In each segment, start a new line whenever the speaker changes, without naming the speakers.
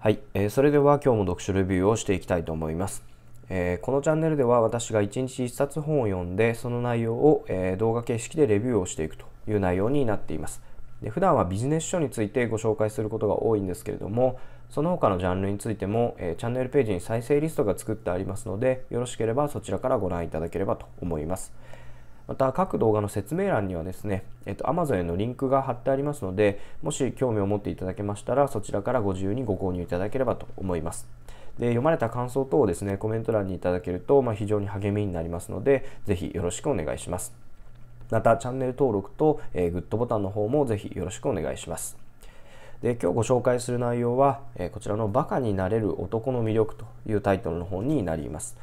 はい、えー、それでは今日も読書レビューをしていきたいと思います。えー、このチャンネルでは私が1日1冊本を読んでその内容を、えー、動画形式でレビューをしていくという内容になっていますで普段はビジネス書についてご紹介することが多いんですけれどもその他のジャンルについても、えー、チャンネルページに再生リストが作ってありますのでよろしければそちらからご覧いただければと思いますまた各動画の説明欄にはですね、えっと、Amazon へのリンクが貼ってありますので、もし興味を持っていただけましたら、そちらからご自由にご購入いただければと思います。で読まれた感想等をですね、コメント欄にいただけると、まあ、非常に励みになりますので、ぜひよろしくお願いします。また、チャンネル登録と、えー、グッドボタンの方もぜひよろしくお願いします。で今日ご紹介する内容は、えー、こちらの「バカになれる男の魅力」というタイトルの本になります。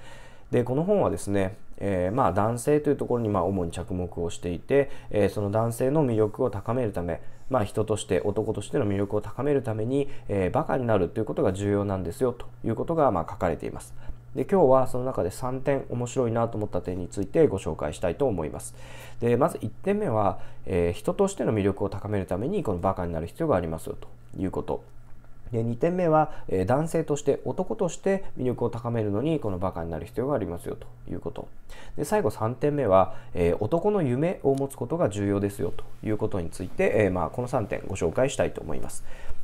でこの本はですね、えー、まあ男性というところにまあ主に着目をしていて、えー、その男性の魅力を高めるため、まあ、人として男としての魅力を高めるために、えー、バカになるということが重要なんですよということがまあ書かれています。で今日はその中で3点面白いなと思った点についてご紹介したいと思います。でまず1点目は、えー、人としての魅力を高めるためにこのバカになる必要がありますよということ。で2点目は、えー、男性として男として魅力を高めるのにこのバカになる必要がありますよということで最後3点目は、えー、男の夢を持つことが重要ですよということについて、えー、まあ、この3点ご紹介したいと思います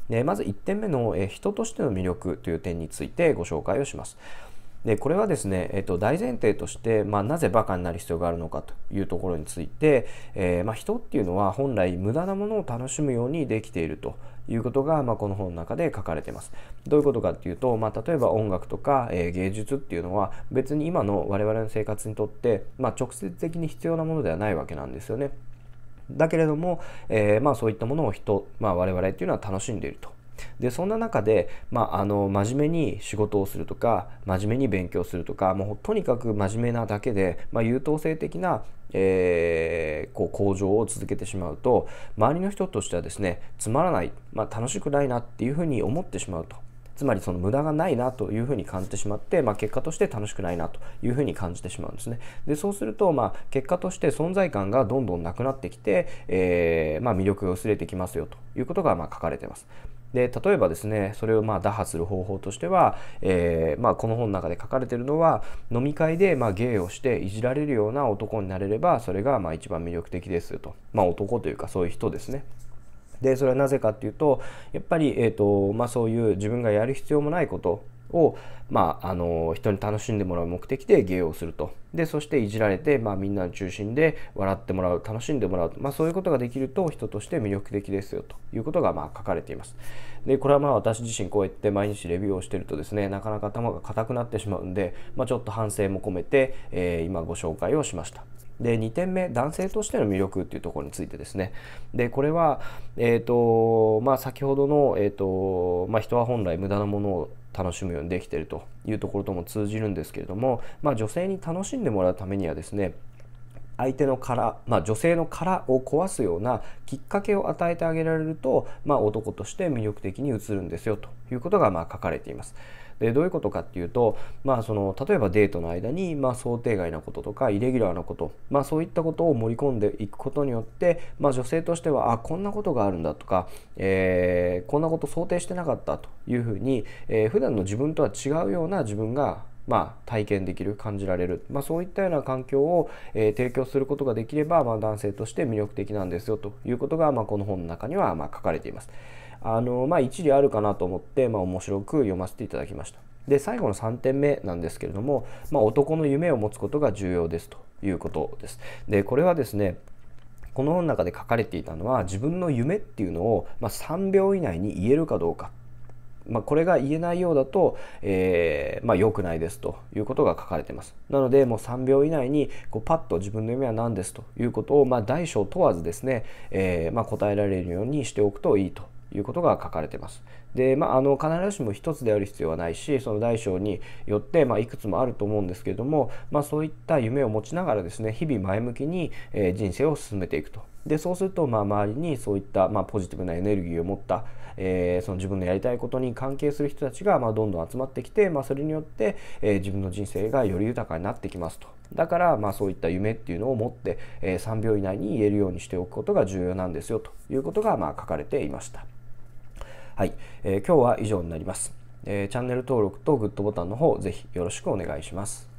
でまず1点目の、え人としての魅力という点についてご紹介をしますでこれはですね、えっと、大前提として、まあ、なぜバカになる必要があるのかというところについて、えー、まあ、人っていうのは本来無駄なものを楽しむようにできているということが、まあ、この本の中で書かれています。どういうことかっていうと、まあ、例えば音楽とか、えー、芸術っていうのは別に今の我々の生活にとって、まあ、直接的に必要なものではないわけなんですよね。だけれども、えー、まあ、そういったものを人、まあ、我々っていうのは楽しんでいると。でそんな中で、まあ、あの真面目に仕事をするとか真面目に勉強するとかもうとにかく真面目なだけで、まあ、優等生的なえー、こう向上を続けてしまうと周りの人としてはですねつまらない、まあ、楽しくないなっていうふうに思ってしまうとつまりその無駄がないなというふうに感じてしまって、まあ、結果として楽しくないなというふうに感じてしまうんですね。でそうすると、まあ、結果として存在感がどんどんなくなってきて、えー、まあ、魅力が薄れてきますよということがま書かれています。で例えばですねそれをまあ打破する方法としては、えー、まあ、この本の中で書かれてるのは飲み会でま芸をしていじられるような男になれればそれがまあ一番魅力的ですと、まあ、男というかそういう人ですね。でそれはなぜかっていうとやっぱり、えーとまあ、そういう自分がやる必要もないことを、まあ、あの人に楽しんでもらう目的で芸をするとでそしていじられて、まあ、みんなの中心で笑ってもらう楽しんでもらう、まあ、そういうことができると人として魅力的ですよということがまあ書かれていますでこれはまあ私自身こうやって毎日レビューをしてるとですねなかなか頭が硬くなってしまうんで、まあ、ちょっと反省も込めて、えー、今ご紹介をしましたで2点目男性としての魅力っていうところについてですねでこれは、えーとまあ、先ほどの、えーとまあ、人は本来無駄なものを楽しむようにできているというところとも通じるんですけれども、まあ、女性に楽しんでもらうためにはですね相手の殻、まあ、女性の殻を壊すようなきっかけを与えてあげられると、まあ、男として魅力的に映るんですよということがま書かれています。でどういうことかっていうと、まあ、その例えばデートの間に、まあ、想定外なこととかイレギュラーなこと、まあ、そういったことを盛り込んでいくことによって、まあ、女性としてはあこんなことがあるんだとか、えー、こんなこと想定してなかったというふうに、えー、普段の自分とは違うような自分がまあ、体験できる感じられる、まあ、そういったような環境を、えー、提供することができれば、まあ、男性として魅力的なんですよということが、まあ、この本の中には、ま書かれています。あのまあ、一理あるかなと思って、まあ、面白く読ませていただきました。で最後の3点目なんですけれども、まあ、男の夢を持つことが重要ですということです。でこれはですねこの本の中で書かれていたのは自分の夢っていうのを、ま3秒以内に言えるかどうかまあ、これが言えないようだと、えー、まあ、良くないですということが書かれています。なので、もう3秒以内にこうパッと自分の夢は何ですということを、まあ、大小問わずですね、えー、ま答えられるようにしておくといいということが書かれています。で、まあ、あの必ずしも一つである必要はないしその大小によって、まあ、いくつもあると思うんですけれども、まあ、そういった夢を持ちながらですね日々前向きに、え人生を進めていくと。でそうすると、まあ、周りにそういった、まあ、ポジティブなエネルギーを持った、えー、その自分のやりたいことに関係する人たちが、まあ、どんどん集まってきて、まあ、それによって、えー、自分の人生がより豊かになってきますと。だから、まあ、そういった夢っていうのを持って、えー、3秒以内に言えるようにしておくことが重要なんですよということが、まあ、書かれていました。はい、えー、今日は以上になります、えー、チャンネル登録とグッドボタンの方ぜひよろしくお願いします